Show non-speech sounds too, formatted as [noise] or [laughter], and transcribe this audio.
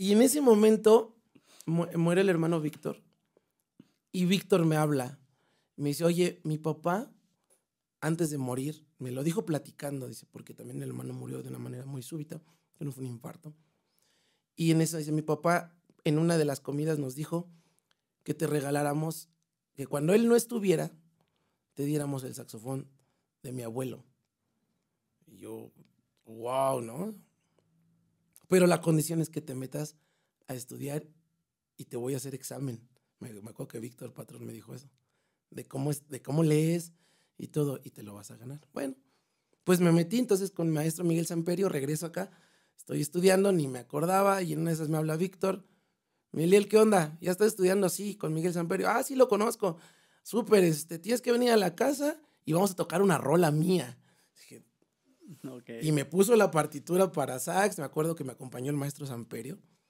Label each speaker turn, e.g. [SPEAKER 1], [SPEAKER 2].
[SPEAKER 1] Y en ese momento muere el hermano Víctor. Y Víctor me habla. Me dice, oye, mi papá, antes de morir, me lo dijo platicando, dice, porque también el hermano murió de una manera muy súbita, que no fue un infarto. Y en eso dice, mi papá en una de las comidas nos dijo que te regaláramos, que cuando él no estuviera, te diéramos el saxofón de mi abuelo.
[SPEAKER 2] Y yo, wow, ¿no?
[SPEAKER 1] Pero la condición es que te metas a estudiar y te voy a hacer examen. Me, acuerdo que Víctor Patrón me dijo eso, de cómo, es, de cómo lees y todo, y te lo vas a ganar. Bueno, pues me metí entonces con el maestro Miguel Samperio, regreso acá, estoy estudiando, ni me acordaba, y en una de esas me habla Víctor. Miguel, ¿qué onda? ¿Ya estás estudiando así con Miguel Samperio? Ah, sí, lo conozco. Súper, este, tienes que venir a la casa y vamos a tocar una rola mía.
[SPEAKER 2] [laughs] Y me puso la partitura para sax. Me acuerdo que me acompañó el maestro Samperio.